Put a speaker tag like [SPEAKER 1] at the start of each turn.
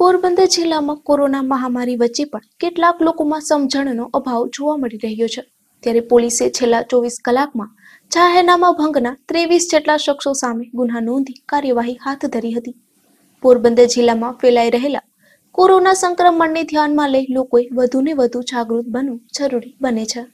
[SPEAKER 1] પોરબંદર જિલ્લામાં કોરોના મહામારી વચ્ચે પણ કેટલાક લોકોમાં સમજણનો અભાવ જોવા મળી રહ્યો છે ત્યારે પોલીસે છેલ્લા ચોવીસ કલાકમાં જાહેરનામા ભંગના ત્રેવીસ જેટલા શખ્સો સામે ગુના નોંધી કાર્યવાહી હાથ ધરી હતી પોરબંદર જિલ્લામાં ફેલાઈ રહેલા કોરોના સંક્રમણને ધ્યાનમાં લઈ લોકોએ વધુને વધુ જાગૃત બનવું
[SPEAKER 2] જરૂરી બને છે